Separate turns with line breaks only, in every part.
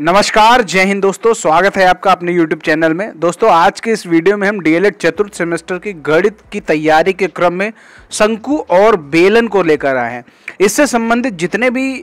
नमस्कार जय हिंद दोस्तों स्वागत है आपका अपने YouTube चैनल में दोस्तों आज के इस वीडियो में हम डीएलएड चतुर्थ सेमेस्टर की गणित की तैयारी के क्रम में शंकु और बेलन को लेकर आए हैं इससे संबंधित जितने भी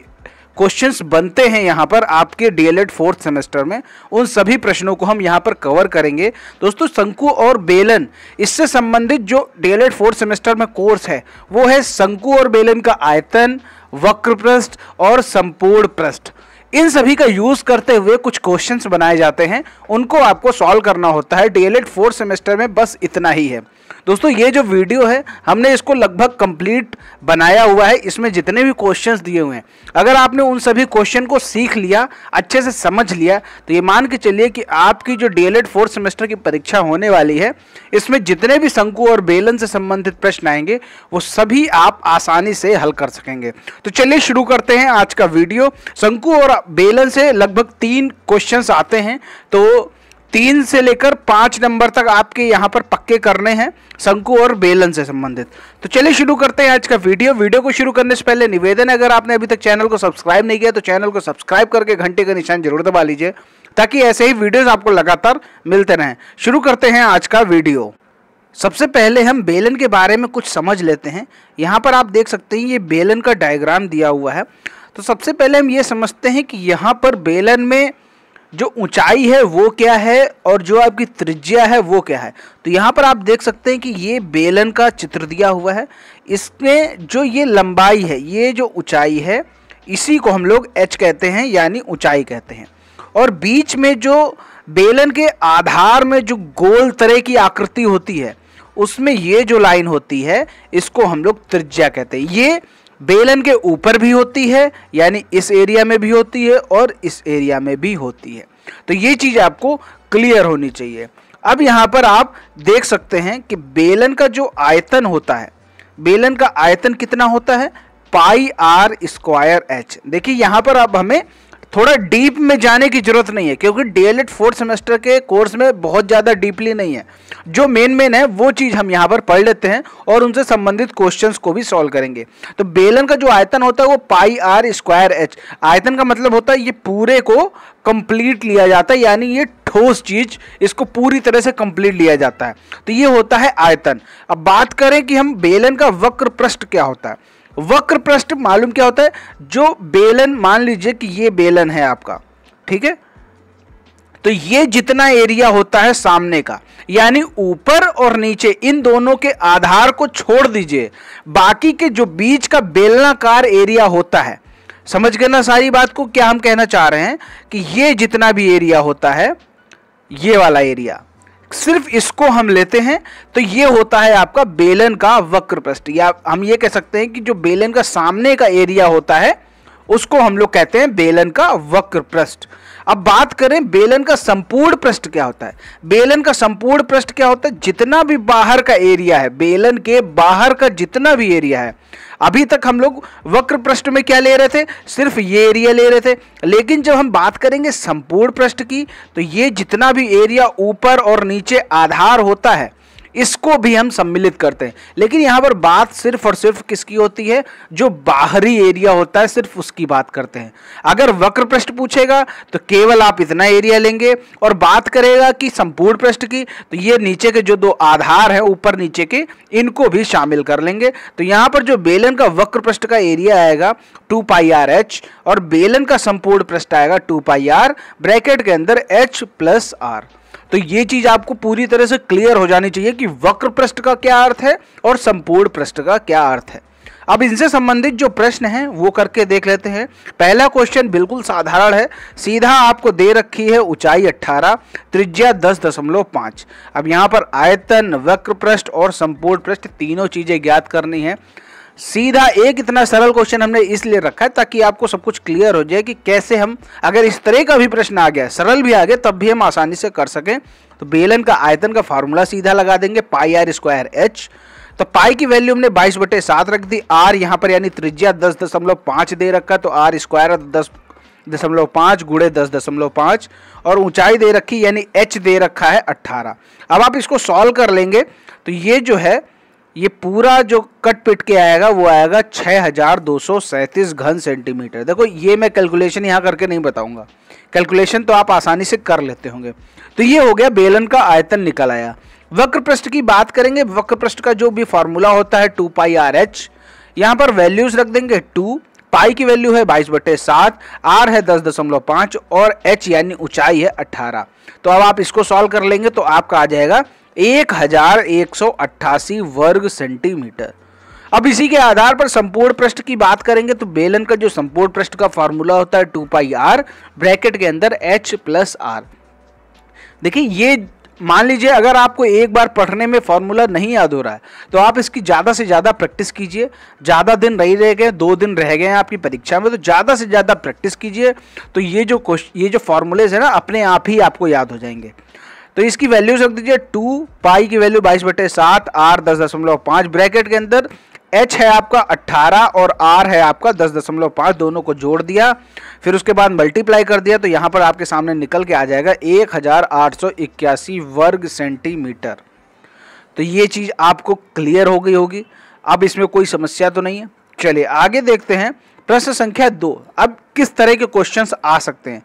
क्वेश्चंस बनते हैं यहाँ पर आपके डीएलएड फोर्थ सेमेस्टर में उन सभी प्रश्नों को हम यहाँ पर कवर करेंगे दोस्तों शंकु और बेलन इससे संबंधित जो डीएलएड फोर्थ सेमेस्टर में कोर्स है वो है शंकु और बेलन का आयतन वक्र पृष्ठ और संपूर्ण पृष्ठ इन सभी का यूज़ करते हुए कुछ क्वेश्चंस बनाए जाते हैं उनको आपको सॉल्व करना होता है डीएलएड फोर्थ सेमेस्टर में बस इतना ही है दोस्तों ये जो वीडियो है हमने इसको लगभग कंप्लीट बनाया हुआ है इसमें जितने भी क्वेश्चंस दिए हुए हैं अगर आपने उन सभी क्वेश्चन को सीख लिया अच्छे से समझ लिया तो ये मान के चलिए कि आपकी जो D El Ed fourth semester की परीक्षा होने वाली है इसमें जितने भी शंकु और बेलन से संबंधित प्रश्न आएंगे वो सभी आप आसानी से हल कर सकेंगे तो चलिए शुरू करते हैं आज का वीडियो शंकु और बेलन से लगभग तीन क्वेश्चन आते हैं तो तीन से लेकर पाँच नंबर तक आपके यहाँ पर पक्के करने हैं शंकु और बेलन से संबंधित तो चलिए शुरू करते हैं आज का वीडियो वीडियो को शुरू करने से पहले निवेदन है अगर आपने अभी तक चैनल को सब्सक्राइब नहीं किया तो चैनल को सब्सक्राइब करके घंटे का निशान जरूर दबा लीजिए ताकि ऐसे ही वीडियोज आपको लगातार मिलते रहें शुरू करते हैं आज का वीडियो सबसे पहले हम बेलन के बारे में कुछ समझ लेते हैं यहाँ पर आप देख सकते हैं ये बेलन का डायग्राम दिया हुआ है तो सबसे पहले हम ये समझते हैं कि यहाँ पर बेलन में जो ऊंचाई है वो क्या है और जो आपकी त्रिज्या है वो क्या है तो यहाँ पर आप देख सकते हैं कि ये बेलन का चित्र दिया हुआ है इसमें जो ये लंबाई है ये जो ऊंचाई है इसी को हम लोग एच कहते हैं यानी ऊंचाई कहते हैं और बीच में जो बेलन के आधार में जो गोल तरह की आकृति होती है उसमें ये जो लाइन होती है इसको हम लोग त्रिज्या कहते हैं ये बेलन के ऊपर भी होती है यानी इस एरिया में भी होती है और इस एरिया में भी होती है तो ये चीज़ आपको क्लियर होनी चाहिए अब यहाँ पर आप देख सकते हैं कि बेलन का जो आयतन होता है बेलन का आयतन कितना होता है पाई आर स्क्वायर एच देखिए यहाँ पर अब हमें थोड़ा डीप में जाने की जरूरत नहीं है क्योंकि डीएलएड फोर्थ सेमेस्टर के कोर्स में बहुत ज़्यादा डीपली नहीं है जो मेन मेन है वो चीज़ हम यहाँ पर पढ़ लेते हैं और उनसे संबंधित क्वेश्चंस को भी सॉल्व करेंगे तो बेलन का जो आयतन होता है वो पाई आर स्क्वायर एच आयतन का मतलब होता है ये पूरे को कंप्लीट लिया जाता है यानी ये ठोस चीज इसको पूरी तरह से कंप्लीट लिया जाता है तो ये होता है आयतन अब बात करें कि हम बेलन का वक्र पृष्ठ क्या होता है वक्र पृष्ठ मालूम क्या होता है जो बेलन मान लीजिए कि ये बेलन है आपका ठीक है तो ये जितना एरिया होता है सामने का यानी ऊपर और नीचे इन दोनों के आधार को छोड़ दीजिए बाकी के जो बीच का बेलनाकार एरिया होता है समझ गए ना सारी बात को क्या हम कहना चाह रहे हैं कि ये जितना भी एरिया होता है ये वाला एरिया सिर्फ इसको हम लेते हैं तो ये होता है आपका बेलन का वक्र पृष्ठ या हम ये कह सकते हैं कि जो बेलन का सामने का एरिया होता है उसको हम लोग कहते हैं बेलन का वक्र पृष्ठ अब बात करें बेलन का संपूर्ण पृष्ठ क्या होता है बेलन का संपूर्ण पृष्ठ क्या होता है जितना भी बाहर का एरिया है बेलन के बाहर का जितना भी एरिया है अभी तक हम लोग वक्र पृष्ठ में क्या ले रहे थे सिर्फ ये एरिया ले रहे थे लेकिन जब हम बात करेंगे संपूर्ण पृष्ठ की तो ये जितना भी एरिया ऊपर और नीचे आधार होता है इसको भी हम सम्मिलित करते हैं लेकिन यहाँ पर बात सिर्फ और सिर्फ किसकी होती है जो बाहरी एरिया होता है सिर्फ उसकी बात करते हैं अगर वक्र पृष्ठ पूछेगा तो केवल आप इतना एरिया लेंगे और बात करेगा कि संपूर्ण पृष्ठ की तो ये नीचे के जो दो आधार है ऊपर नीचे के इनको भी शामिल कर लेंगे तो यहाँ पर जो बेलन का वक्र पृष्ठ का एरिया आएगा टू पाई आर एच और बेलन का संपूर्ण पृष्ठ आएगा टू पाई आर ब्रैकेट के अंदर एच प्लस आर तो ये चीज आपको पूरी तरह से क्लियर हो जानी चाहिए कि वक्र पृष्ठ का क्या अर्थ है और संपूर्ण पृष्ठ का क्या अर्थ है अब इनसे संबंधित जो प्रश्न है वो करके देख लेते हैं पहला क्वेश्चन बिल्कुल साधारण है सीधा आपको दे रखी है ऊंचाई 18 त्रिज्या 10.5 अब यहाँ पर आयतन वक्र पृष्ठ और संपूर्ण पृष्ठ तीनों चीज़ें ज्ञात करनी है सीधा एक इतना सरल क्वेश्चन हमने इसलिए रखा है ताकि आपको सब कुछ क्लियर हो जाए कि कैसे हम अगर इस तरह का भी प्रश्न आ गया सरल भी आ गया तब भी हम आसानी से कर सकें तो बेलन का आयतन का फार्मूला सीधा लगा देंगे पाई आर स्क्वायर एच तो पाई की वैल्यू हमने 22 बटे सात रख दी आर यहाँ पर यानी त्रिज्या दस दशमलव पाँच दे रखा तो आर स्क्वायर दस दशमलव पाँच गुड़े दस दशमलव पाँच और ऊंचाई दे रखी यानी एच दे रखा है अट्ठारह अब आप इसको सॉल्व कर लेंगे तो ये जो है ये पूरा जो कट पिट के आएगा वो आएगा छः हज़ार दो सौ सैंतीस घन सेंटीमीटर देखो ये मैं कैलकुलेशन यहाँ करके नहीं बताऊंगा कैलकुलेशन तो आप आसानी से कर लेते होंगे तो ये हो गया बेलन का आयतन निकल आया वक्र पृष्ठ की बात करेंगे वक्र पृष्ठ का जो भी फॉर्मूला होता है टू पाई आर एच यहाँ पर वैल्यूज रख देंगे टू पाई की वैल्यू है बाईस बटे सात आर है दस दशमलव पाँच और एच यानी ऊंचाई है अट्ठारह तो अब आप इसको सॉल्व कर लेंगे तो आपका आ जाएगा एक हजार एक सौ अट्ठासी वर्ग सेंटीमीटर अब इसी के आधार पर संपूर्ण पृष्ठ की बात करेंगे तो बेलन का जो संपूर्ण पृष्ठ का फॉर्मूला होता है टू पाई आर ब्रैकेट के अंदर एच प्लस आर देखिए ये मान लीजिए अगर आपको एक बार पढ़ने में फॉर्मूला नहीं याद हो रहा है तो आप इसकी ज़्यादा से ज़्यादा प्रैक्टिस कीजिए ज़्यादा दिन नहीं रह गए दो दिन रह गए हैं आपकी परीक्षा में तो ज़्यादा से ज़्यादा प्रैक्टिस कीजिए तो ये जो क्वेश्चन ये जो फॉर्मूलेज है ना अपने आप ही आपको याद हो जाएंगे तो इसकी वैल्यू रख दीजिए टू पाई की वैल्यू बाईस बटे सात आर दस दशमलव पाँच ब्रैकेट के अंदर एच है आपका अट्ठारह और आर है आपका पाँच दोनों को जोड़ दिया फिर उसके बाद मल्टीप्लाई कर दिया तो यहाँ पर आपके सामने निकल के आ जाएगा एक वर्ग सेंटीमीटर तो ये चीज़ आपको क्लियर हो गई होगी अब इसमें कोई समस्या तो नहीं है चलिए आगे देखते हैं प्रश्न संख्या दो अब किस तरह के क्वेश्चंस आ सकते हैं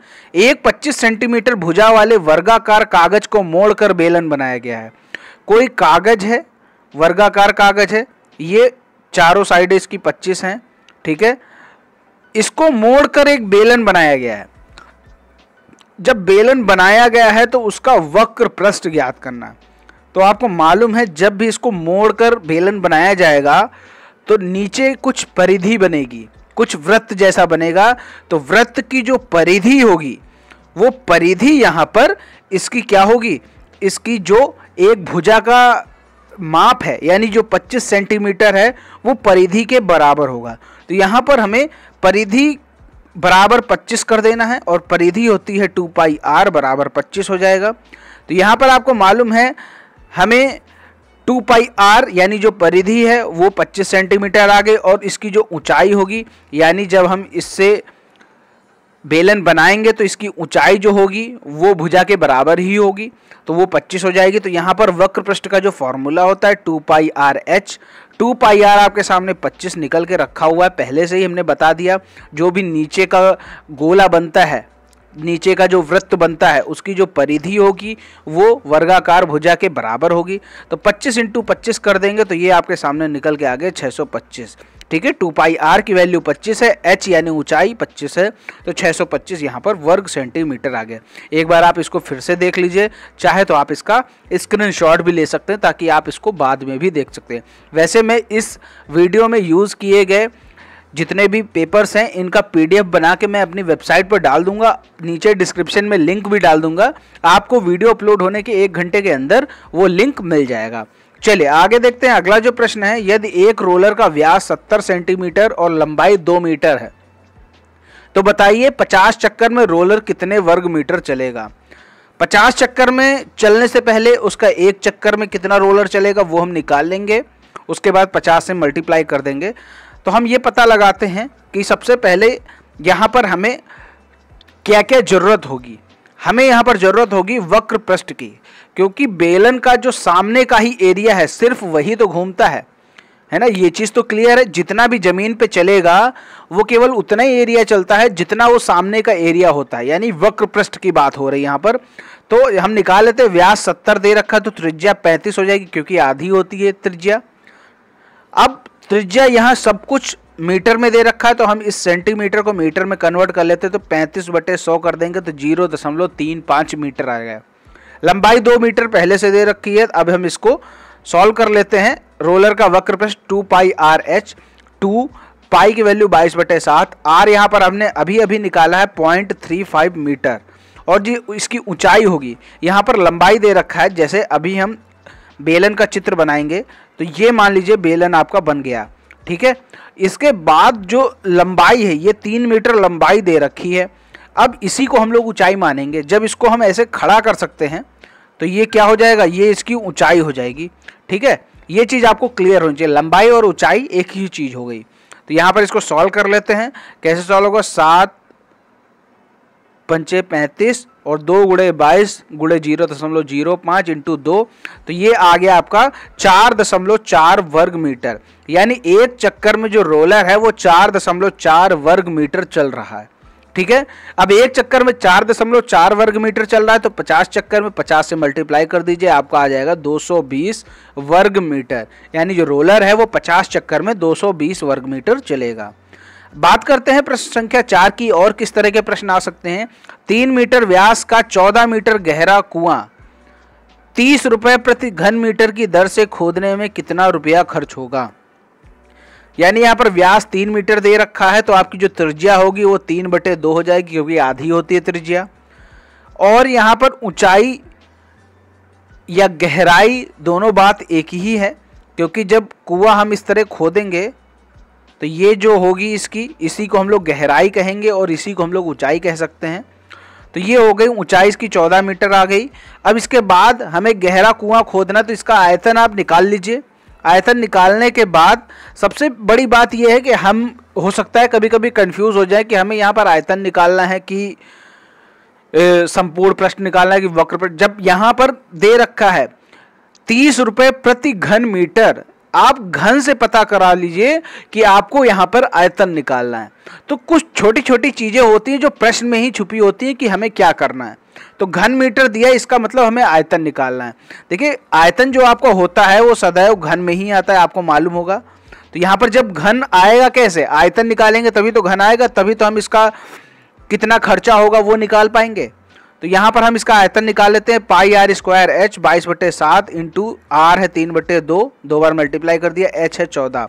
एक 25 सेंटीमीटर भुजा वाले वर्गाकार कागज को मोड़कर बेलन बनाया गया है कोई कागज है वर्गाकार कागज है ये चारों साइड इसकी 25 हैं ठीक है इसको मोड़कर एक बेलन बनाया गया है जब बेलन बनाया गया है तो उसका वक्र प्रश्न ज्ञात करना तो आपको मालूम है जब भी इसको मोड़कर बेलन बनाया जाएगा तो नीचे कुछ परिधि बनेगी कुछ व्रत जैसा बनेगा तो व्रत की जो परिधि होगी वो परिधि यहाँ पर इसकी क्या होगी इसकी जो एक भुजा का माप है यानी जो 25 सेंटीमीटर है वो परिधि के बराबर होगा तो यहाँ पर हमें परिधि बराबर 25 कर देना है और परिधि होती है टू पाई आर बराबर 25 हो जाएगा तो यहाँ पर आपको मालूम है हमें टू पाई आर यानी जो परिधि है वो 25 सेंटीमीटर आ गई और इसकी जो ऊंचाई होगी यानी जब हम इससे बेलन बनाएंगे तो इसकी ऊंचाई जो होगी वो भुजा के बराबर ही होगी तो वो 25 हो जाएगी तो यहाँ पर वक्र पृष्ठ का जो फॉर्मूला होता है two pi R H two pi R आपके सामने 25 निकल के रखा हुआ है पहले से ही हमने बता दिया जो भी नीचे का गोला बनता है नीचे का जो वृत्त बनता है उसकी जो परिधि होगी वो वर्गाकार भुजा के बराबर होगी तो 25 इंटू पच्चीस कर देंगे तो ये आपके सामने निकल के आ गए 625 ठीक है टू पाई आर की वैल्यू 25 है एच यानी ऊंचाई 25 है तो 625 यहाँ पर वर्ग सेंटीमीटर आ गया एक बार आप इसको फिर से देख लीजिए चाहे तो आप इसका स्क्रीन भी ले सकते हैं ताकि आप इसको बाद में भी देख सकते हैं वैसे मैं इस वीडियो में यूज़ किए गए जितने भी पेपर्स हैं इनका पीडीएफ बना के मैं अपनी वेबसाइट पर डाल दूंगा नीचे डिस्क्रिप्शन में लिंक भी डाल दूंगा आपको वीडियो अपलोड होने के एक घंटे के अंदर वो लिंक मिल जाएगा चलिए आगे देखते हैं अगला जो प्रश्न है यदि एक रोलर का व्यास 70 सेंटीमीटर और लंबाई 2 मीटर है तो बताइए 50 चक्कर में रोलर कितने वर्ग मीटर चलेगा 50 चक्कर में चलने से पहले उसका एक चक्कर में कितना रोलर चलेगा वो हम निकाल लेंगे उसके बाद 50 से मल्टीप्लाई कर देंगे तो हम ये पता लगाते हैं कि सबसे पहले यहाँ पर हमें क्या क्या ज़रूरत होगी हमें यहाँ पर ज़रूरत होगी वक्र पृष्ठ की क्योंकि बेलन का जो सामने का ही एरिया है सिर्फ वही तो घूमता है है ना ये चीज़ तो क्लियर है जितना भी ज़मीन पे चलेगा वो केवल उतना ही एरिया चलता है जितना वो सामने का एरिया होता है यानी वक्र पृष्ठ की बात हो रही है यहाँ पर तो हम निकाल लेते व्यास सत्तर दे रखा तो त्रिज्या पैंतीस हो जाएगी क्योंकि आधी होती है त्रिज्या अब त्रिज्या तो यहाँ सब कुछ मीटर में दे रखा है तो हम इस सेंटीमीटर को मीटर में कन्वर्ट कर लेते हैं तो पैंतीस बटे सौ कर देंगे तो जीरो दशमलव तीन पाँच मीटर आ गया लंबाई दो मीटर पहले से दे रखी है अब हम इसको सॉल्व कर लेते हैं रोलर का वक्र प्रश्न two pi R H two pi की वैल्यू बाईस बटे सात आर यहाँ पर हमने अभी अभी निकाला है पॉइंट थ्री फाइव मीटर और जी इसकी ऊंचाई होगी यहाँ पर लंबाई दे रखा है जैसे अभी हम बेलन का चित्र बनाएंगे तो ये मान लीजिए बेलन आपका बन गया ठीक है इसके बाद जो लंबाई है ये तीन मीटर लंबाई दे रखी है अब इसी को हम लोग ऊंचाई मानेंगे जब इसको हम ऐसे खड़ा कर सकते हैं तो ये क्या हो जाएगा ये इसकी ऊंचाई हो जाएगी ठीक है ये चीज़ आपको क्लियर होनी चाहिए लंबाई और ऊंचाई एक ही चीज़ हो गई तो यहाँ पर इसको सॉल्व कर लेते हैं कैसे सॉल्व होगा सात पंचे पैंतीस और दो गुड़े बाईस गुड़े जीरो दशमलव जीरो पाँच इंटू दो तो ये आ गया आपका चार दशमलव चार वर्ग मीटर यानी एक चक्कर में जो रोलर है वो चार दशमलव चार वर्ग मीटर चल रहा है ठीक है अब एक चक्कर में चार दशमलव चार वर्ग मीटर चल रहा है तो पचास चक्कर में पचास से मल्टीप्लाई कर दीजिए आपका आ जाएगा दो सौ बीस वर्ग मीटर यानी जो रोलर है वो पचास चक्कर में दो सौ बीस वर्ग मीटर चलेगा बात करते हैं प्रश्न संख्या चार की और किस तरह के प्रश्न आ सकते हैं तीन मीटर व्यास का चौदह मीटर गहरा कुआं तीस रुपये प्रति घन मीटर की दर से खोदने में कितना रुपया खर्च होगा यानी यहाँ पर व्यास तीन मीटर दे रखा है तो आपकी जो त्रिज्या होगी वो तीन बटे दो हो जाएगी क्योंकि आधी होती है त्रिज्या और यहाँ पर ऊंचाई या गहराई दोनों बात एक ही है क्योंकि जब कुआं हम इस तरह खोदेंगे तो ये जो होगी इसकी इसी को हम लोग गहराई कहेंगे और इसी को हम लोग ऊंचाई कह सकते हैं तो ये हो गई ऊंचाई इसकी 14 मीटर आ गई अब इसके बाद हमें गहरा कुआं खोदना तो इसका आयतन आप निकाल लीजिए आयतन निकालने के बाद सबसे बड़ी बात यह है कि हम हो सकता है कभी कभी कन्फ्यूज़ हो जाए कि हमें यहाँ पर आयतन निकालना है कि संपूर्ण प्रश्न निकालना है कि वक्र पर जब यहाँ पर दे रखा है तीस रुपये प्रति घन मीटर आप घन से पता करा लीजिए कि आपको यहाँ पर आयतन निकालना है तो कुछ छोटी छोटी चीज़ें होती हैं जो प्रश्न में ही छुपी होती हैं कि हमें क्या करना है तो घन मीटर दिया इसका मतलब हमें आयतन निकालना है देखिए आयतन जो आपका होता है वो सदैव घन में ही आता है आपको मालूम होगा तो यहाँ पर जब घन आएगा कैसे आयतन निकालेंगे तभी तो घन आएगा तभी तो हम इसका कितना खर्चा होगा वो निकाल पाएंगे तो यहाँ पर हम इसका आयतन निकाल लेते हैं पाई आर स्क्वायर एच बाईस बटे सात इंटू आर है तीन बटे दो दो बार मल्टीप्लाई कर दिया एच है चौदह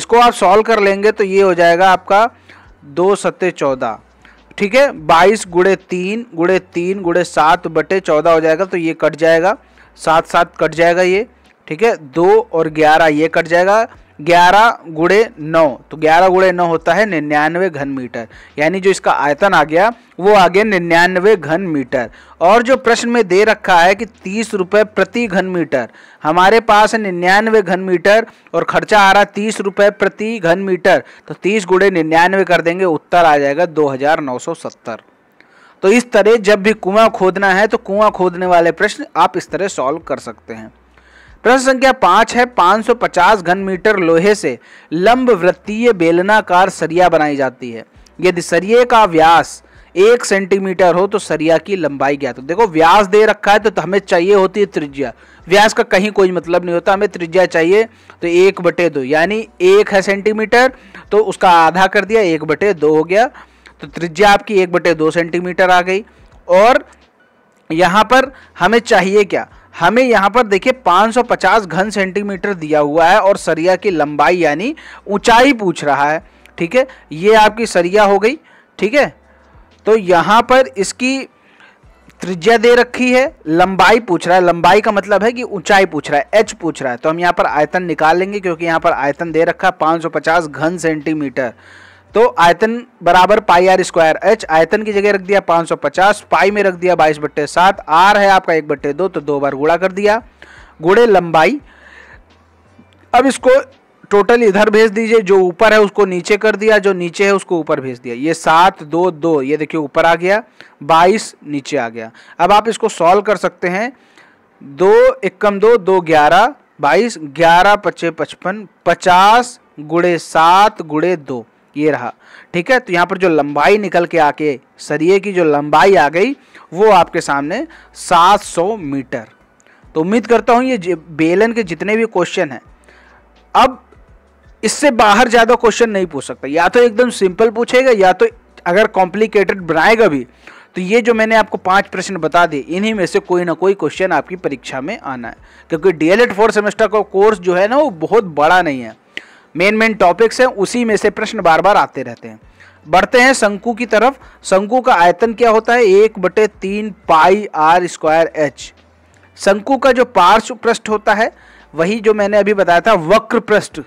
इसको आप सॉल्व कर लेंगे तो ये हो जाएगा आपका दो सत्ते चौदह ठीक है बाईस गुड़े तीन गुड़े तीन गुड़े सात बटे चौदह हो जाएगा तो ये कट जाएगा सात सात कट जाएगा ये ठीक है दो और ग्यारह ये कट जाएगा ग्यारह गुड़े नौ तो ग्यारह गुड़े नौ होता है निन्यानवे घन मीटर यानी जो इसका आयतन आ गया वो आ गया निन्यानवे घन मीटर और जो प्रश्न में दे रखा है कि तीस रुपये प्रति घन मीटर हमारे पास है निन्यानवे घन मीटर और खर्चा आ रहा तीस रुपये प्रति घन मीटर तो तीस गुड़े निन्यानवे कर देंगे उत्तर आ जाएगा दो हज़ार नौ सौ सत्तर तो इस तरह जब भी कुआं खोदना है तो कुआं खोदने वाले प्रश्न आप इस तरह सॉल्व कर सकते हैं प्रश्न संख्या पाँच है 550 घन मीटर लोहे से लंब वृत्तीय बेलनाकार सरिया बनाई जाती है यदि सरिये का व्यास एक सेंटीमीटर हो तो सरिया की लंबाई क्या तो देखो व्यास दे रखा है तो, तो हमें चाहिए होती है त्रिज्या व्यास का कहीं कोई मतलब नहीं होता हमें त्रिज्या चाहिए तो एक बटे दो यानी एक है सेंटीमीटर तो उसका आधा कर दिया एक बटे दो हो गया तो त्रिज्या आपकी एक बटे दो सेंटीमीटर आ गई और यहाँ पर हमें चाहिए क्या हमें यहाँ पर देखिए 550 घन सेंटीमीटर दिया हुआ है और सरिया की लंबाई यानी ऊंचाई पूछ रहा है ठीक है ये आपकी सरिया हो गई ठीक है तो यहाँ पर इसकी त्रिज्या दे रखी है लंबाई पूछ रहा है लंबाई का मतलब है कि ऊंचाई पूछ रहा है एच पूछ रहा है तो हम यहाँ पर आयतन निकाल लेंगे क्योंकि यहाँ पर आयतन दे रखा है 550 घन सेंटीमीटर तो आयतन बराबर पाई आर स्क्वायर एच आयतन की जगह रख दिया 550 पाई में रख दिया 22 बट्टे सात आर है आपका एक बट्टे दो तो दो बार गुड़ा कर दिया गुड़े लंबाई अब इसको टोटल इधर भेज दीजिए जो ऊपर है उसको नीचे कर दिया जो नीचे है उसको ऊपर भेज दिया ये सात दो दो ये देखिए ऊपर आ गया बाईस नीचे आ गया अब आप इसको सॉल्व कर सकते हैं दो एकम दो दो ग्यारह बाईस ग्यारह पच्चे पचपन पचास गुड़े सात गुड़े दो ये रहा ठीक है तो यहाँ पर जो लंबाई निकल के आके सरिये की जो लंबाई आ गई वो आपके सामने 700 मीटर तो उम्मीद करता हूँ ये बेलन के जितने भी क्वेश्चन हैं अब इससे बाहर ज़्यादा क्वेश्चन नहीं पूछ सकता या तो एकदम सिंपल पूछेगा या तो अगर कॉम्प्लिकेटेड बनाएगा भी तो ये जो मैंने आपको पांच प्रश्न बता दिए इन्हीं में से कोई ना कोई क्वेश्चन आपकी परीक्षा में आना है क्योंकि डीएलएड फोर सेमेस्टर का कोर्स जो है ना वो बहुत बड़ा नहीं है मेन मेन टॉपिक्स हैं उसी में से प्रश्न बार बार आते रहते हैं बढ़ते हैं शंकु की तरफ शंकु का आयतन क्या होता है एक बटे तीन पाई आर स्क्वायर एच शंकु का जो पार्श्व पृष्ठ होता है वही जो मैंने अभी बताया था वक्र पृष्ठ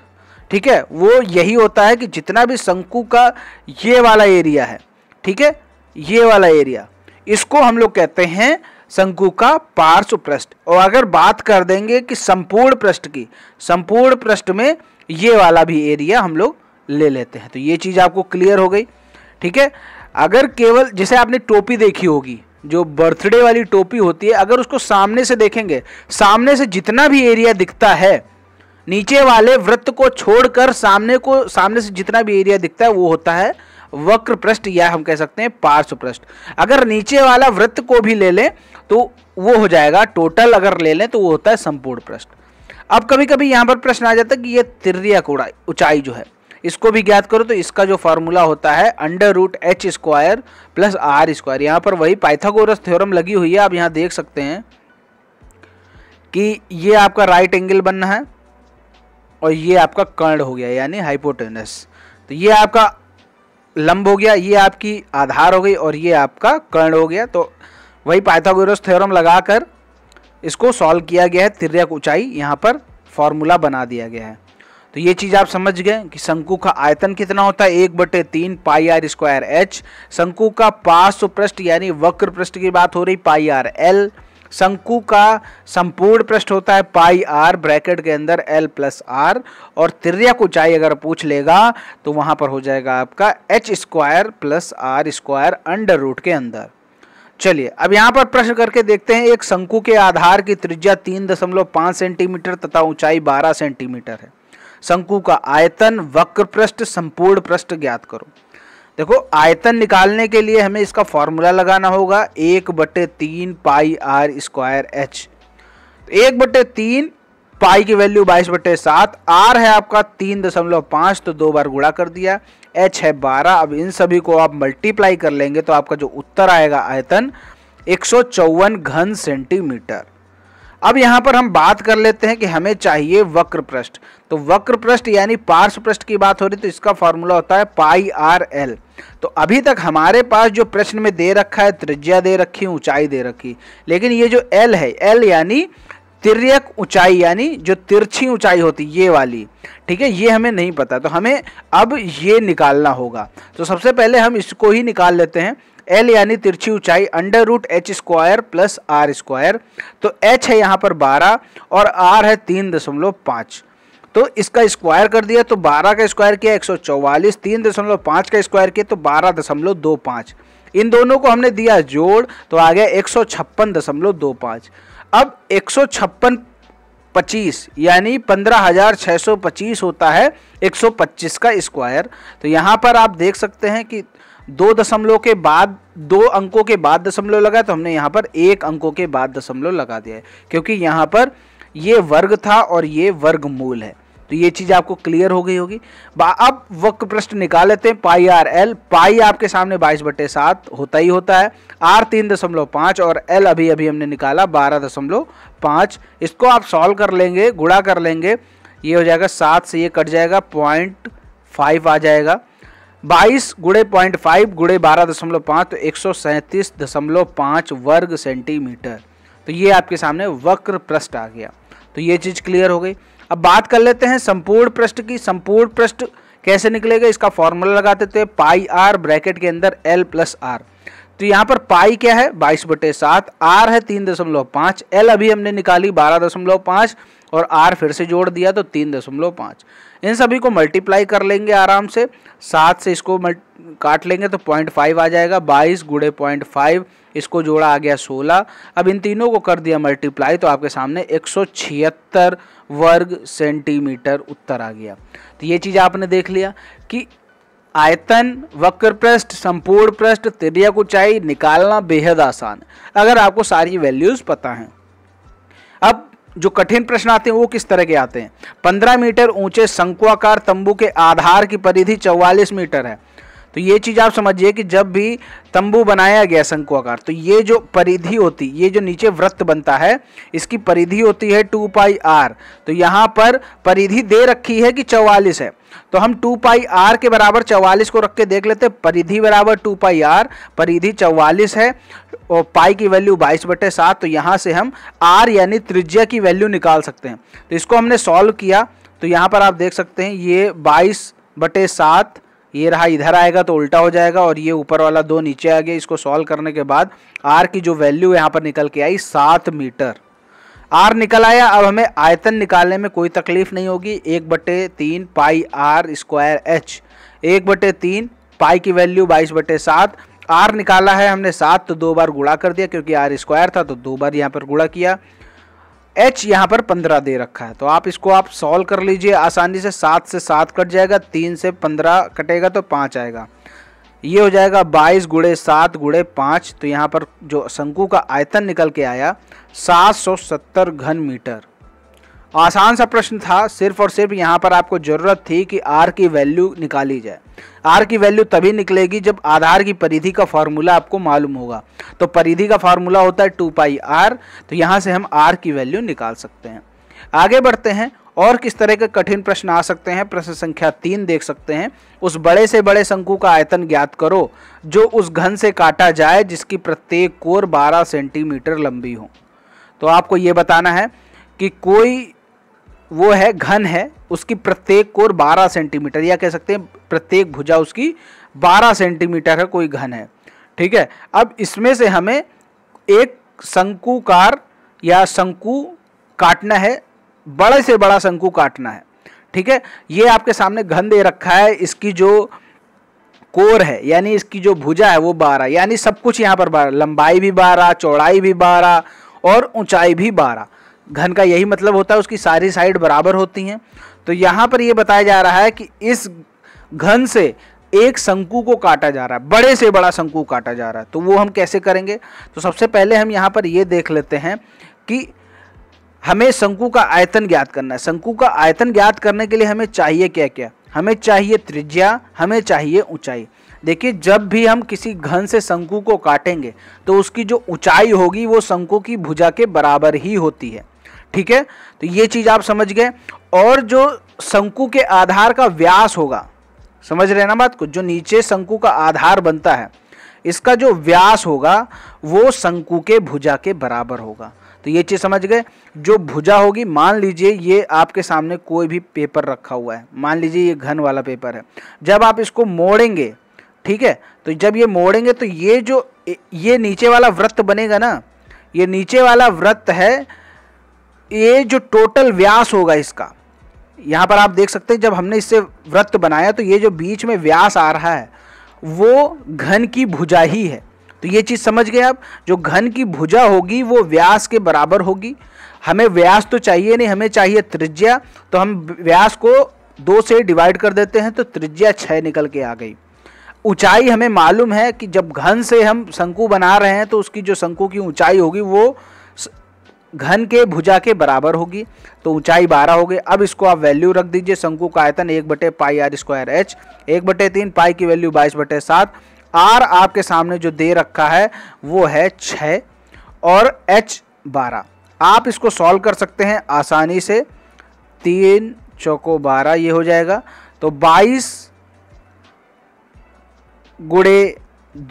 ठीक है वो यही होता है कि जितना भी शंकु का ये वाला एरिया है ठीक है ये वाला एरिया इसको हम लोग कहते हैं शंकु का पार्श्व पृष्ठ और अगर बात कर देंगे कि संपूर्ण पृष्ठ की संपूर्ण पृष्ठ में ये वाला भी एरिया हम लोग ले लेते हैं तो ये चीज़ आपको क्लियर हो गई ठीक है अगर केवल जैसे आपने टोपी देखी होगी जो बर्थडे वाली टोपी होती है अगर उसको सामने से देखेंगे सामने से जितना भी एरिया दिखता है नीचे वाले वृत्त को छोड़कर सामने को सामने से जितना भी एरिया दिखता है वो होता है वक्र पृष्ठ या हम कह सकते हैं पार्श्व पृष्ठ अगर नीचे वाला वृत्त को भी ले लें तो वो हो जाएगा टोटल अगर ले लें तो वो होता है संपूर्ण पृष्ठ अब कभी कभी यहाँ पर प्रश्न आ जाता है कि ये तिर्रिया कोड़ा ऊंचाई जो है इसको भी ज्ञात करो तो इसका जो फार्मूला होता है under root H square plus R square यहाँ पर वही पाइथागोरस थ्योरम लगी हुई है आप यहाँ देख सकते हैं कि ये आपका राइट एंगल बनना है और ये आपका कर्ण हो गया यानी हाइपोटेनस तो ये आपका लंब हो गया ये आपकी आधार हो गई और ये आपका कर्ण हो गया तो वही पाइथागोरस थ्योरम लगाकर इसको सॉल्व किया गया है तिरक ऊंचाई यहाँ पर फॉर्मूला बना दिया गया है तो ये चीज़ आप समझ गए कि शंकु का आयतन कितना होता है एक बटे तीन पाई आर स्क्वायर एच शंकु का पार्श्व पृष्ठ यानी वक्र पृष्ठ की बात हो रही पाई आर एल शंकु का संपूर्ण पृष्ठ होता है पाई आर ब्रैकेट के अंदर एल प्लस आर और तिरक ऊंचाई अगर पूछ लेगा तो वहां पर हो जाएगा आपका H square plus R square under root के अंदर चलिए अब यहाँ पर प्रश्न करके देखते हैं एक शंकु के आधार की त्रिज्या तीन दशमलव पांच सेंटीमीटर तथा ऊंचाई बारह सेंटीमीटर है शंकु का आयतन वक्र पृष्ठ संपूर्ण पृष्ठ ज्ञात करो देखो आयतन निकालने के लिए हमें इसका फॉर्मूला लगाना होगा एक बटे तीन पाई आर स्क्वायर एच तो एक बटे तीन पाई की वैल्यू बाईस बटे सात आर है आपका तीन दशमलव पांच तो दो बार गुणा कर दिया एच है 12 अब इन सभी को आप मल्टीप्लाई कर लेंगे तो आपका जो उत्तर आएगा आयतन एक घन सेंटीमीटर अब यहाँ पर हम बात कर लेते हैं कि हमें चाहिए वक्र पृष्ठ तो वक्र पृष्ठ यानी पार्श्व पृष्ठ की बात हो रही तो इसका फॉर्मूला होता है पाई आर एल तो अभी तक हमारे पास जो प्रश्न में दे रखा है त्रिज्या दे रखी ऊंचाई दे रखी लेकिन ये जो एल है एल यानी तिरक ऊंचाई यानी जो तिरछी ऊंचाई होती ये वाली ठीक है ये हमें नहीं पता तो हमें अब ये निकालना होगा तो सबसे पहले हम इसको ही निकाल लेते हैं एल यानी तिरछी ऊंचाई under root H square plus R square तो एच है यहाँ पर बारह और आर है तीन दशमलव पाँच तो इसका स्क्वायर कर दिया तो बारह का स्क्वायर किया एक सौ चौवालीस तीन दशमलव पाँच का स्क्वायर किया तो बारह दशमलव दो पाँच इन दोनों को हमने दिया जोड़ तो आ गया एक सौ छप्पन दशमलव दो पाँच अब एक सौ छप्पन पच्चीस यानी पंद्रह हज़ार छः सौ पच्चीस होता है एक सौ पच्चीस का स्क्वायर तो यहाँ पर आप देख सकते हैं कि दो दशमलव के बाद दो अंकों के बाद दशमलव लगा तो हमने यहाँ पर एक अंकों के बाद दशमलव लगा दिया है क्योंकि यहाँ पर ये वर्ग था और ये वर्ग मूल है तो ये चीज़ आपको क्लियर हो गई होगी अब वक्र प्रश्न निकाल लेते हैं पाई आर एल पाई आपके सामने बाईस बटे सात होता ही होता है आर तीन दशमलव पाँच और एल अभी अभी हमने निकाला बारह दशमलव पाँच इसको आप सॉल्व कर लेंगे गुड़ा कर लेंगे ये हो जाएगा सात से ये कट जाएगा पॉइंट फाइव आ जाएगा बाईस गुड़े पॉइंट फाइव गुड़े बारह दशमलव पाँच तो एक सौ सैंतीस दशमलव पाँच वर्ग सेंटीमीटर तो ये आपके सामने वक्र प्रश्न आ गया तो ये चीज़ क्लियर हो गई अब बात कर लेते हैं संपूर्ण पृष्ठ की संपूर्ण पृष्ठ कैसे निकलेगा इसका फॉर्मूला लगा देते हैं पाई आर ब्रैकेट के अंदर एल प्लस आर तो यहाँ पर पाई क्या है बाईस बटे सात आर है तीन दशमलव पाँच एल अभी हमने निकाली बारह दशमलव पाँच और आर फिर से जोड़ दिया तो तीन दशमलव पाँच इन सभी को मल्टीप्लाई कर लेंगे आराम से सात से इसको काट लेंगे तो पॉइंट फाइव आ जाएगा बाईस गुड़े पॉइंट फाइव इसको जोड़ा आ गया सोलह अब इन तीनों को कर दिया मल्टीप्लाई तो आपके सामने एक सौ छिहत्तर वर्ग सेंटीमीटर उत्तर आ गया तो ये चीज़ आपने देख लिया कि आयतन वक्र पृष्ठ संपूर्ण पृष्ठ तिरक ऊंचाई निकालना बेहद आसान अगर आपको सारी वैल्यूज पता हैं अब जो कठिन प्रश्न आते हैं वो किस तरह के आते हैं पंद्रह मीटर ऊंचे शंकुआकार तंबू के आधार की परिधि चौवालीस मीटर है तो ये चीज़ आप समझिए कि जब भी तंबू बनाया गया शंकुआकार तो ये जो परिधि होती ये जो नीचे वृत्त बनता है इसकी परिधि होती है टू पाई आर तो यहाँ पर परिधि दे रखी है कि चौवालीस है तो हम टू पाई आर के बराबर चौवालीस को रख के देख लेते परिधि बराबर टू पाई आर परिधि चौवालीस है और पाई की वैल्यू बाईस बटे सात तो यहाँ से हम आर यानी त्रिज्या की वैल्यू निकाल सकते हैं तो इसको हमने सॉल्व किया तो यहाँ पर आप देख सकते हैं ये बाईस बटे सात ये रहा इधर आएगा तो उल्टा हो जाएगा और ये ऊपर वाला दो नीचे आ गया इसको सॉल्व करने के बाद आर की जो वैल्यू यहाँ पर निकल के आई सात मीटर आर निकल आया अब हमें आयतन निकालने में कोई तकलीफ नहीं होगी एक बटे तीन पाई आर स्क्वायर एच एक बटे तीन पाई की वैल्यू बाईस बटे सात आर निकाला है हमने सात तो दो बार गुड़ा कर दिया क्योंकि आर स्क्वायर था तो दो बार यहाँ पर गुड़ा किया एच यहाँ पर पंद्रह दे रखा है तो आप इसको आप सॉल्व कर लीजिए आसानी से सात से सात कट जाएगा तीन से पंद्रह कटेगा तो पाँच आएगा ये हो जाएगा बाईस गुड़े सात गुड़े पाँच तो यहाँ पर जो शंकु का आयतन निकल के आया सात सौ सत्तर घन मीटर आसान सा प्रश्न था सिर्फ और सिर्फ यहाँ पर आपको ज़रूरत थी कि आर की वैल्यू निकाली जाए आर की वैल्यू तभी निकलेगी जब आधार की परिधि का फार्मूला आपको मालूम होगा तो परिधि का फार्मूला होता है टू पाई आर तो यहाँ से हम आर की वैल्यू निकाल सकते हैं आगे बढ़ते हैं और किस तरह के कठिन प्रश्न आ सकते हैं प्रश्न संख्या तीन देख सकते हैं उस बड़े से बड़े शंकु का आयतन ज्ञात करो जो उस घन से काटा जाए जिसकी प्रत्येक कोर 12 सेंटीमीटर लंबी हो तो आपको ये बताना है कि कोई वो है घन है उसकी प्रत्येक कोर 12 सेंटीमीटर या कह सकते हैं प्रत्येक भुजा उसकी 12 सेंटीमीटर है कोई घन है ठीक है अब इसमें से हमें एक शंकुकार या शंकु काटना है बड़े से बड़ा शंकु काटना है ठीक है ये आपके सामने घन दे रखा है इसकी जो कोर है यानी इसकी जो भुजा है वो बारह यानी सब कुछ यहाँ पर बारह लंबाई भी बारह चौड़ाई भी बारह और ऊंचाई भी बारह घन का यही मतलब होता है उसकी सारी साइड बराबर होती हैं तो यहाँ पर ये बताया जा रहा है कि इस घन से एक शंकु को काटा जा रहा है बड़े से बड़ा शंकु काटा जा रहा है तो वो हम कैसे करेंगे तो सबसे पहले हम यहाँ पर ये देख लेते हैं कि हमें शंकु का आयतन ज्ञात करना है शंकु का आयतन ज्ञात करने के लिए हमें चाहिए क्या क्या हमें चाहिए त्रिज्या हमें चाहिए ऊंचाई देखिए जब भी हम किसी घन से शंकु को काटेंगे तो उसकी जो ऊंचाई होगी वो शंकु की भुजा के बराबर ही होती है ठीक है तो ये चीज़ आप समझ गए और जो शंकु के आधार का व्यास होगा समझ रहे ना बात को जो नीचे शंकु का आधार बनता है इसका जो व्यास होगा वो शंकु के भुजा के बराबर होगा तो ये चीज़ समझ गए जो भुजा होगी मान लीजिए ये आपके सामने कोई भी पेपर रखा हुआ है मान लीजिए ये घन वाला पेपर है जब आप इसको मोड़ेंगे ठीक है तो जब ये मोड़ेंगे तो ये जो ये नीचे वाला व्रत बनेगा ना ये नीचे वाला व्रत है ये जो टोटल व्यास होगा इसका यहाँ पर आप देख सकते हैं जब हमने इससे व्रत बनाया तो ये जो बीच में व्यास आ रहा है वो घन की भुजा ही है तो ये चीज़ समझ गए आप जो घन की भुजा होगी वो व्यास के बराबर होगी हमें व्यास तो चाहिए नहीं हमें चाहिए त्रिज्या तो हम व्यास को दो से डिवाइड कर देते हैं तो त्रिज्या छः निकल के आ गई ऊंचाई हमें मालूम है कि जब घन से हम शंकु बना रहे हैं तो उसकी जो शंकु की ऊंचाई होगी वो घन के भुजा के बराबर होगी तो ऊंचाई 12 हो गई अब इसको आप वैल्यू रख दीजिए शंकु का आयतन एक बटे पाई आर स्क्वायर एच एक बटे तीन पाई की वैल्यू बाईस बटे सात आर आपके सामने जो दे रखा है वो है छः और एच बारह आप इसको सॉल्व कर सकते हैं आसानी से तीन चौको बारह ये हो जाएगा तो बाईस गुड़े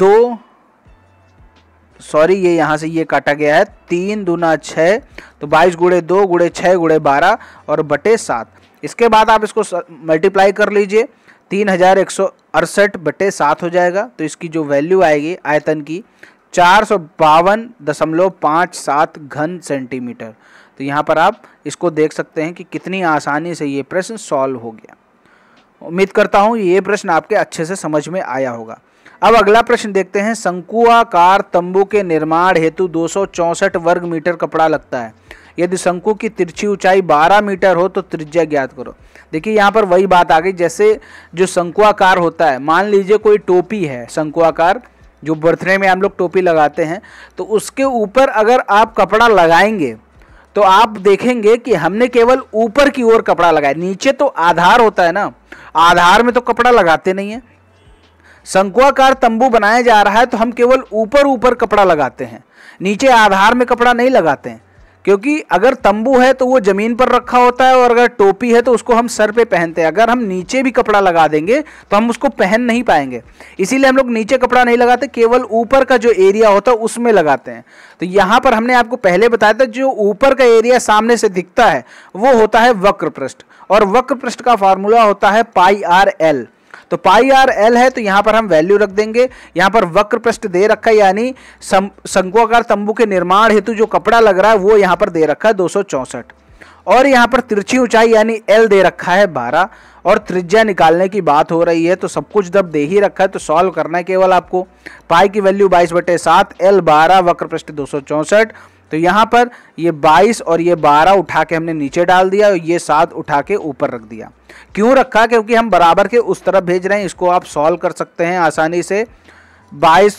दो सॉरी ये यहाँ से ये काटा गया है तीन दूना छः तो बाईस गुड़े दो गुड़े छः गुड़े बारह और बटे सात इसके बाद आप इसको मल्टीप्लाई कर लीजिए तीन हज़ार एक सौ अड़सठ बटे सात हो जाएगा तो इसकी जो वैल्यू आएगी आयतन की चार सौ बावन दशमलव पाँच सात घन सेंटीमीटर तो यहाँ पर आप इसको देख सकते हैं कि कितनी आसानी से ये प्रश्न सॉल्व हो गया उम्मीद करता हूँ ये प्रश्न आपके अच्छे से समझ में आया होगा अब अगला प्रश्न देखते हैं शंकुआकार तंबू के निर्माण हेतु दो वर्ग मीटर कपड़ा लगता है यदि शंकु की तिरछी ऊंचाई 12 मीटर हो तो त्रिज्या ज्ञात करो देखिए यहाँ पर वही बात आ गई जैसे जो शंकुआकार होता है मान लीजिए कोई टोपी है शंकुआकार जो बर्थडे में हम लोग टोपी लगाते हैं तो उसके ऊपर अगर आप कपड़ा लगाएंगे तो आप देखेंगे कि हमने केवल ऊपर की ओर कपड़ा लगाया नीचे तो आधार होता है ना आधार में तो कपड़ा लगाते नहीं है शंकुआकार तंबू बनाया जा रहा है तो हम केवल ऊपर ऊपर कपड़ा लगाते हैं नीचे आधार में कपड़ा नहीं लगाते हैं क्योंकि अगर तंबू है तो वो ज़मीन पर रखा होता है और अगर टोपी है तो उसको हम सर पे पहनते हैं अगर हम नीचे भी कपड़ा लगा देंगे तो हम उसको पहन नहीं पाएंगे इसीलिए हम लोग नीचे कपड़ा नहीं लगाते केवल ऊपर का जो एरिया होता है उसमें लगाते हैं तो यहाँ पर हमने आपको पहले बताया था जो ऊपर का एरिया सामने से दिखता है वो होता है वक्र पृष्ठ और वक्र पृष्ठ का फार्मूला होता है पाई आर एल तो पाई आर एल है तो यहाँ पर हम वैल्यू रख देंगे यहाँ पर वक्र पृष्ठ दे रखा है यानी शंकुआकार तंबू के निर्माण हेतु जो कपड़ा लग रहा है वो यहाँ पर दे रखा है दो और यहाँ पर तिरछी ऊंचाई यानी एल दे रखा है बारह और त्रिज्या निकालने की बात हो रही है तो सब कुछ जब दे ही रखा है तो सॉल्व करना है केवल आपको पाई की वैल्यू बाईस बटे सात एल बारह वक्र पृष्ठ दो सौ चौंसठ तो यहाँ पर ये 22 और ये 12 उठा के हमने नीचे डाल दिया और ये 7 उठा के ऊपर रख दिया क्यों रखा क्योंकि हम बराबर के उस तरफ भेज रहे हैं इसको आप सॉल्व कर सकते हैं आसानी से 22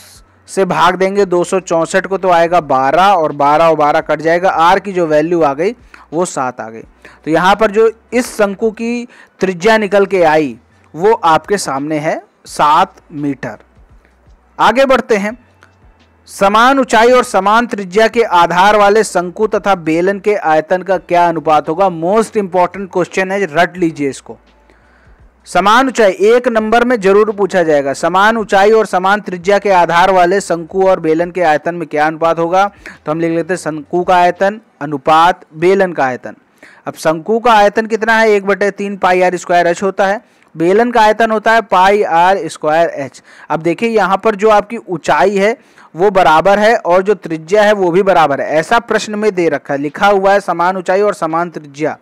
से भाग देंगे दो को तो आएगा 12 और 12 और 12 कट जाएगा आर की जो वैल्यू आ गई वो सात आ गई तो यहाँ पर जो इस शंकु की त्रिज्या निकल के आई वो आपके सामने है सात मीटर आगे बढ़ते हैं समान ऊंचाई और समान त्रिज्या के आधार वाले शंकु तथा बेलन के आयतन का क्या अनुपात होगा मोस्ट इंपॉर्टेंट क्वेश्चन है रट लीजिए इसको समान ऊंचाई एक नंबर में जरूर पूछा जाएगा समान ऊंचाई और समान त्रिज्या के आधार वाले शंकु और बेलन के आयतन में क्या अनुपात होगा तो हम लिख लेते हैं शंकु का आयतन अनुपात बेलन का आयतन अब शंकु का आयतन कितना है एक बटे तीन पाई आर स्क्वायर एच होता है बेलन का आयतन होता है पाई आर स्क्वायर एच अब देखिए यहाँ पर जो आपकी ऊंचाई है वो बराबर है और जो त्रिज्या है वो भी बराबर है ऐसा प्रश्न में दे रखा है लिखा हुआ है समान ऊंचाई और समान त्रिज्या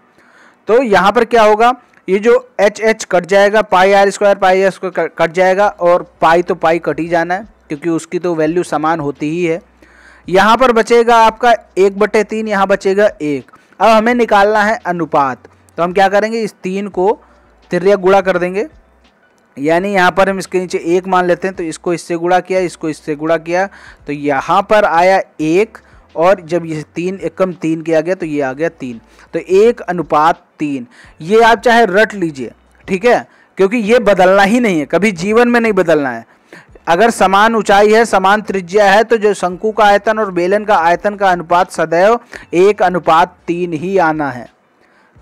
तो यहाँ पर क्या होगा ये जो एच एच कट जाएगा pi R square pi R square cut जाएगा और पाई तो पाई कट ही जाना है क्योंकि उसकी तो वैल्यू समान होती ही है यहाँ पर बचेगा आपका एक बटे तीन यहाँ बचेगा एक अब हमें निकालना है अनुपात तो हम क्या करेंगे इस तीन को तिरलिया गुड़ा कर देंगे यानी यहाँ पर हम इसके नीचे एक मान लेते हैं तो इसको इससे गुड़ा किया इसको इससे गुड़ा किया तो यहाँ पर आया एक और जब ये तीन एकम तीन किया गया तो ये आ गया तीन तो एक अनुपात तीन ये आप चाहे रट लीजिए ठीक है क्योंकि ये बदलना ही नहीं है कभी जीवन में नहीं बदलना है अगर समान ऊंचाई है समान त्रिज्या है तो जो शंकु का आयतन और बेलन का आयतन का अनुपात सदैव एक अनुपात तीन ही आना है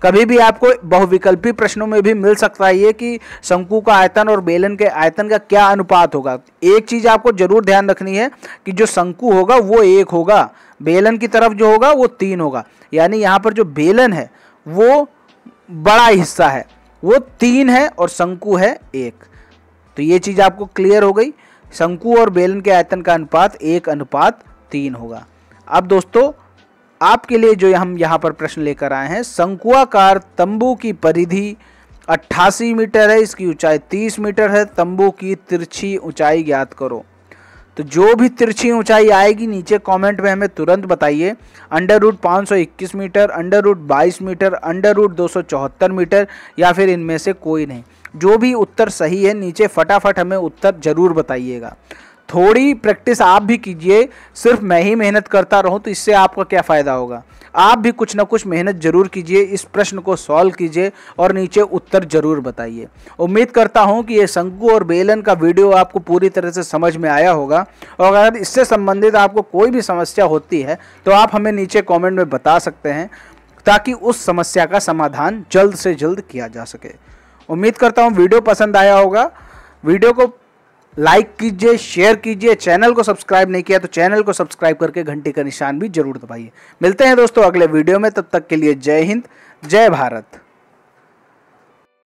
कभी भी आपको बहुविकल्पी प्रश्नों में भी मिल सकता है ये कि शंकु का आयतन और बेलन के आयतन का क्या अनुपात होगा एक चीज़ आपको जरूर ध्यान रखनी है कि जो शंकु होगा वो एक होगा बेलन की तरफ जो होगा वो तीन होगा यानी यहाँ पर जो बेलन है वो बड़ा हिस्सा है वो तीन है और शंकु है एक तो ये चीज़ आपको क्लियर हो गई शंकु और बेलन के आयतन का अनुपात एक अनुपात तीन होगा अब दोस्तों आपके लिए जो हम यहाँ पर प्रश्न लेकर आए हैं शंकुआकार तंबू की परिधि 88 मीटर है इसकी ऊंचाई 30 मीटर है तंबू की तिरछी ऊंचाई ज्ञात करो तो जो भी तिरछी ऊंचाई आएगी नीचे कमेंट में हमें तुरंत बताइए अंडर रूट पाँच मीटर अंडर रूट बाईस मीटर अंडर रूट दो मीटर या फिर इनमें से कोई नहीं जो भी उत्तर सही है नीचे फटाफट हमें उत्तर ज़रूर बताइएगा थोड़ी प्रैक्टिस आप भी कीजिए सिर्फ मैं ही मेहनत करता रहूं तो इससे आपका क्या फ़ायदा होगा आप भी कुछ ना कुछ मेहनत ज़रूर कीजिए इस प्रश्न को सॉल्व कीजिए और नीचे उत्तर ज़रूर बताइए उम्मीद करता हूं कि ये शंकु और बेलन का वीडियो आपको पूरी तरह से समझ में आया होगा और अगर इससे संबंधित आपको कोई भी समस्या होती है तो आप हमें नीचे कॉमेंट में बता सकते हैं ताकि उस समस्या का समाधान जल्द से जल्द किया जा सके उम्मीद करता हूँ वीडियो पसंद आया होगा वीडियो को लाइक कीजिए शेयर कीजिए चैनल को सब्सक्राइब नहीं किया तो चैनल को सब्सक्राइब करके घंटी का निशान भी जरूर दबाइए मिलते हैं दोस्तों अगले वीडियो में तब तक के लिए जय हिंद जय भारत